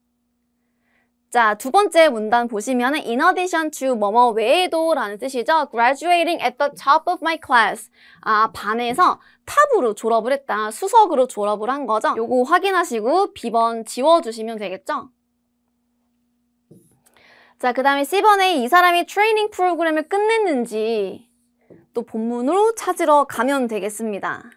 자, 두 번째 문단 보시면 은 in addition to 뭐뭐 외에도 라는 뜻이죠. graduating at the top of my class. 아, 반에서 탑으로 졸업을 했다. 수석으로 졸업을 한 거죠. 요거 확인하시고 B번 지워주시면 되겠죠. 자, 그 다음에 C번에 이 사람이 트레이닝 프로그램을 끝냈는지 또 본문으로 찾으러 가면 되겠습니다.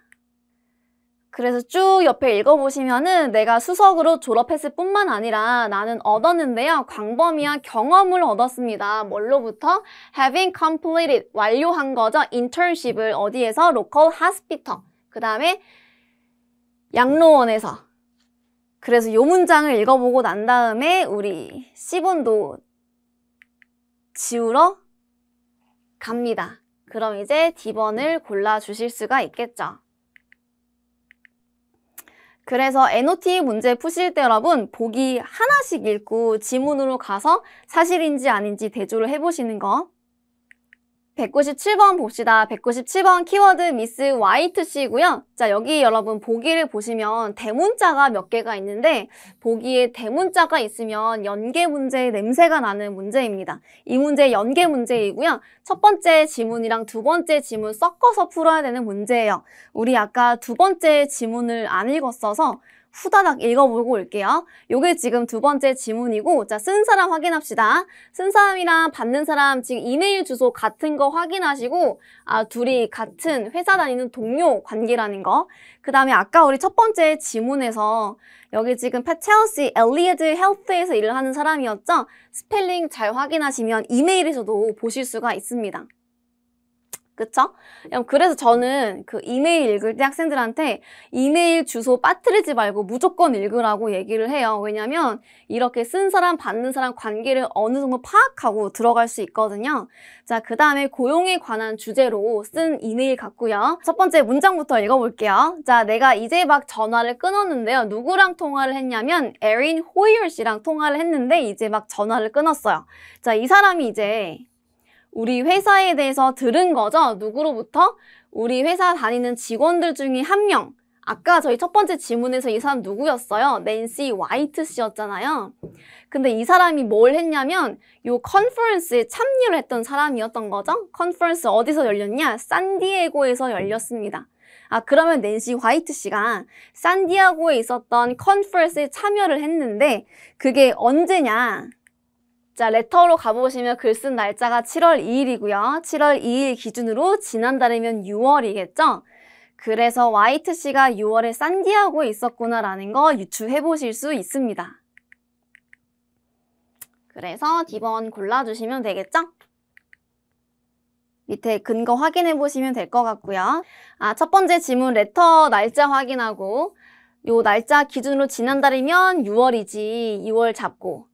그래서 쭉 옆에 읽어보시면은 내가 수석으로 졸업했을 뿐만 아니라 나는 얻었는데요. 광범위한 경험을 얻었습니다. 뭘로부터? having completed, 완료한 거죠. internship을 어디에서? local hospital. 그 다음에 양로원에서. 그래서 요 문장을 읽어보고 난 다음에 우리 시본도 지우러 갑니다. 그럼 이제 D번을 골라주실 수가 있겠죠. 그래서 NOT 문제 푸실 때 여러분 보기 하나씩 읽고 지문으로 가서 사실인지 아닌지 대조를 해보시는 거 197번 봅시다. 197번 키워드 미스 Y2C고요. 자, 여기 여러분 보기를 보시면 대문자가 몇 개가 있는데 보기에 대문자가 있으면 연계 문제의 냄새가 나는 문제입니다. 이 문제 연계 문제이고요. 첫 번째 지문이랑 두 번째 지문 섞어서 풀어야 되는 문제예요. 우리 아까 두 번째 지문을 안 읽었어서 후다닥 읽어보고 올게요. 요게 지금 두 번째 지문이고 자, 쓴 사람 확인합시다. 쓴 사람이랑 받는 사람 지금 이메일 주소 같은 거 확인하시고 아, 둘이 같은 회사 다니는 동료 관계라는 거. 그 다음에 아까 우리 첫 번째 지문에서 여기 지금 패첼시 엘리에드 헬스에서 일을 하는 사람이었죠? 스펠링 잘 확인하시면 이메일에서도 보실 수가 있습니다. 그쵸? 그래서 저는 그 이메일 읽을 때 학생들한테 이메일 주소 빠뜨리지 말고 무조건 읽으라고 얘기를 해요. 왜냐면 이렇게 쓴 사람, 받는 사람 관계를 어느 정도 파악하고 들어갈 수 있거든요. 자, 그 다음에 고용에 관한 주제로 쓴 이메일 같고요. 첫 번째 문장부터 읽어볼게요. 자, 내가 이제 막 전화를 끊었는데요. 누구랑 통화를 했냐면 에린 호이얼 씨랑 통화를 했는데 이제 막 전화를 끊었어요. 자, 이 사람이 이제 우리 회사에 대해서 들은 거죠. 누구로부터? 우리 회사 다니는 직원들 중에 한 명. 아까 저희 첫 번째 질문에서 이 사람 누구였어요? 낸시 와이트 씨였잖아요. 근데 이 사람이 뭘 했냐면 요 컨퍼런스에 참여를 했던 사람이었던 거죠. 컨퍼런스 어디서 열렸냐? 산디에고에서 열렸습니다. 아 그러면 낸시 화이트 씨가 산디에고에 있었던 컨퍼런스에 참여를 했는데 그게 언제냐? 자, 레터로 가보시면 글 쓴 날짜가 7월 2일이고요. 7월 2일 기준으로 지난달이면 6월이겠죠? 그래서 와이트 씨가 6월에 산디하고 있었구나라는 거 유추해 보실 수 있습니다. 그래서 2번 골라주시면 되겠죠? 밑에 근거 확인해 보시면 될 것 같고요. 아, 첫 번째 지문 레터 날짜 확인하고 요 날짜 기준으로 지난달이면 6월이지 2월 잡고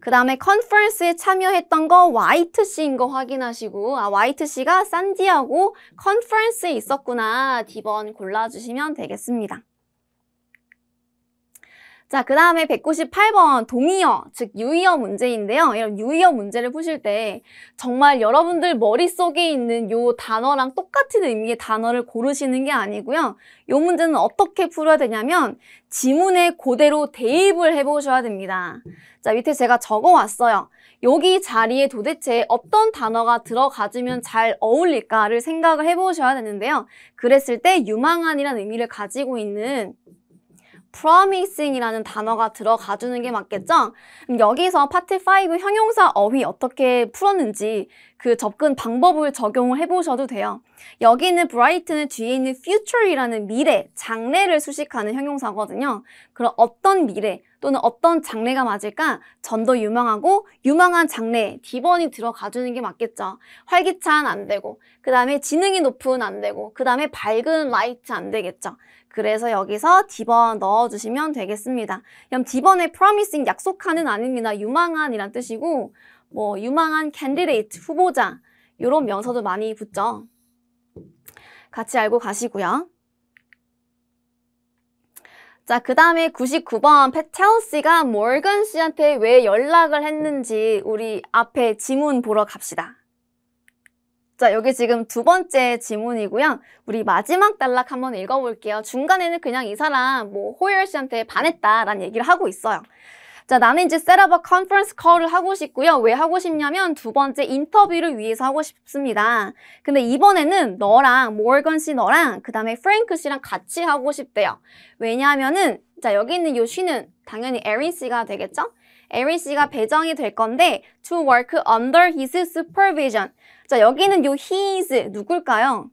그 다음에 컨퍼런스에 참여했던 거 와이트 씨인 거 확인하시고 아 와이트 씨가 산디하고 컨퍼런스에 있었구나 D번 골라주시면 되겠습니다. 자, 그 다음에 198번 동의어, 즉 유의어 문제인데요. 이런 유의어 문제를 푸실 때 정말 여러분들 머릿속에 있는 요 단어랑 똑같은 의미의 단어를 고르시는 게 아니고요. 요 문제는 어떻게 풀어야 되냐면 지문에 그대로 대입을 해보셔야 됩니다. 자, 밑에 제가 적어왔어요. 여기 자리에 도대체 어떤 단어가 들어가주면 잘 어울릴까를 생각을 해보셔야 되는데요. 그랬을 때 유망한이라는 의미를 가지고 있는 promising이라는 단어가 들어가 주는 게 맞겠죠? 여기서 파트 5 형용사 어휘 어떻게 풀었는지 그 접근 방법을 적용을 해보셔도 돼요. 여기는 bright는 뒤에 있는 future이라는 미래, 장래를 수식하는 형용사거든요. 그럼 어떤 미래 또는 어떤 장래가 맞을까? 전도 유망하고 유망한 장래, D번이 들어가주는 게 맞겠죠. 활기찬 안 되고, 그 다음에 지능이 높은 안 되고, 그 다음에 밝은 라이트 안 되겠죠. 그래서 여기서 D번 넣어주시면 되겠습니다. 그럼 D번의 promising 약속하는 아닙니다. 유망한 이란 뜻이고 뭐 유망한 candidate, 후보자 이런 명서도 많이 붙죠. 같이 알고 가시고요. 자, 그 다음에 99번 페텔 씨가 몰건 씨한테 왜 연락을 했는지 우리 앞에 지문 보러 갑시다. 자, 여기 지금 두 번째 지문이고요. 우리 마지막 단락 한번 읽어볼게요. 중간에는 그냥 이 사람 뭐 호열 씨한테 반했다라는 얘기를 하고 있어요. 자, 나는 이제 셋업 컨퍼런스 컬을 하고 싶고요. 왜 하고 싶냐면 두 번째 인터뷰를 위해서 하고 싶습니다. 근데 이번에는 너랑 모건 씨 너랑 그 다음에 프랭크 씨랑 같이 하고 싶대요. 왜냐하면은 자, 여기 있는 요 쉬는 당연히 에린 씨가 되겠죠? 에리 씨가 배정이 될 건데 to work under his supervision. 자, 여기는 요 his 누굴까요?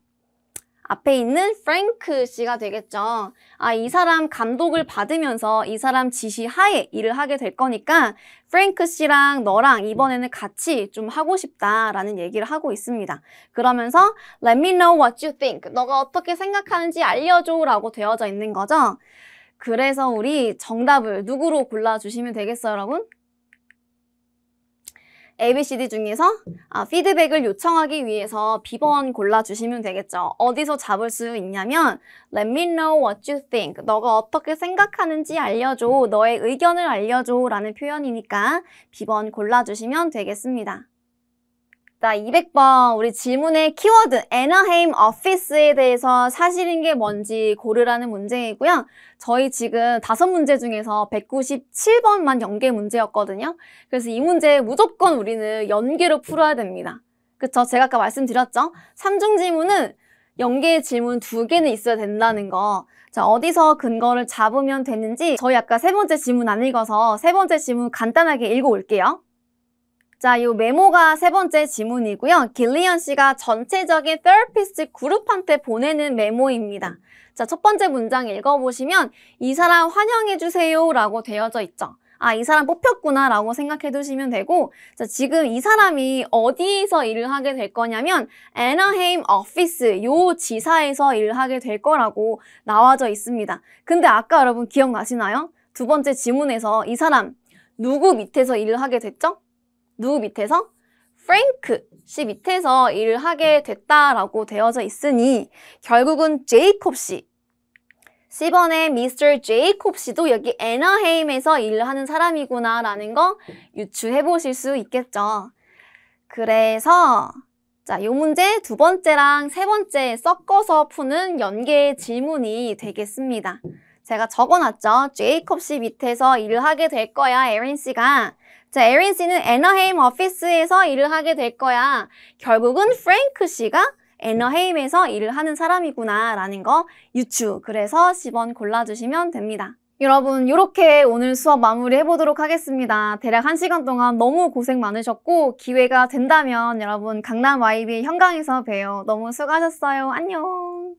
앞에 있는 프랭크 씨가 되겠죠. 아, 이 사람 감독을 받으면서 이 사람 지시 하에 일을 하게 될 거니까 프랭크 씨랑 너랑 이번에는 같이 좀 하고 싶다라는 얘기를 하고 있습니다. 그러면서 Let me know what you think. 너가 어떻게 생각하는지 알려줘 라고 되어져 있는 거죠. 그래서 우리 정답을 누구로 골라주시면 되겠어요, 여러분? ABCD 중에서 아, 피드백을 요청하기 위해서 B번 골라주시면 되겠죠. 어디서 잡을 수 있냐면 Let me know what you think. 너가 어떻게 생각하는지 알려줘. 너의 의견을 알려줘. 라는 표현이니까 B번 골라주시면 되겠습니다. 자, 200번 우리 질문의 키워드 에너헤임 어피스에 대해서 사실인 게 뭔지 고르라는 문제이고요. 저희 지금 다섯 문제 중에서 197번만 연계 문제였거든요. 그래서 이 문제 무조건 우리는 연계로 풀어야 됩니다. 그쵸? 제가 아까 말씀드렸죠? 3중 지문은 연계 질문 두 개는 있어야 된다는 거. 자, 어디서 근거를 잡으면 되는지 저희 아까 세 번째 지문 안 읽어서 세 번째 지문 간단하게 읽어 올게요. 자, 이 메모가 세 번째 지문이고요. 길리언 씨가 전체적인 테라피스트 그룹한테 보내는 메모입니다. 자, 첫 번째 문장 읽어보시면 이 사람 환영해주세요 라고 되어져 있죠. 아, 이 사람 뽑혔구나 라고 생각해 두시면 되고 자, 지금 이 사람이 어디에서 일을 하게 될 거냐면 애나헤임 오피스 요 지사에서 일을 하게 될 거라고 나와져 있습니다. 근데 아까 여러분 기억나시나요? 두 번째 지문에서 이 사람 누구 밑에서 일을 하게 됐죠? 누구 밑에서? 프랭크 씨 밑에서 일을 하게 됐다라고 되어져 있으니 결국은 제이콥 씨 10번의 미스터 제이콥 씨도 여기 애나헤임에서 일을 하는 사람이구나 라는 거 유추해 보실 수 있겠죠. 그래서 자, 이 문제 두 번째랑 세 번째 섞어서 푸는 연계 질문이 되겠습니다. 제가 적어놨죠. 제이콥 씨 밑에서 일을 하게 될 거야, 에린 씨가. 자, 에린 씨는 애너헤임 오피스에서 일을 하게 될 거야. 결국은 프랭크 씨가 애너헤임에서 일을 하는 사람이구나 라는 거 유추. 그래서 10번 골라주시면 됩니다. 여러분 이렇게 오늘 수업 마무리 해보도록 하겠습니다. 대략 1시간 동안 너무 고생 많으셨고 기회가 된다면 여러분 강남 YB 현강에서 봬요. 너무 수고하셨어요. 안녕.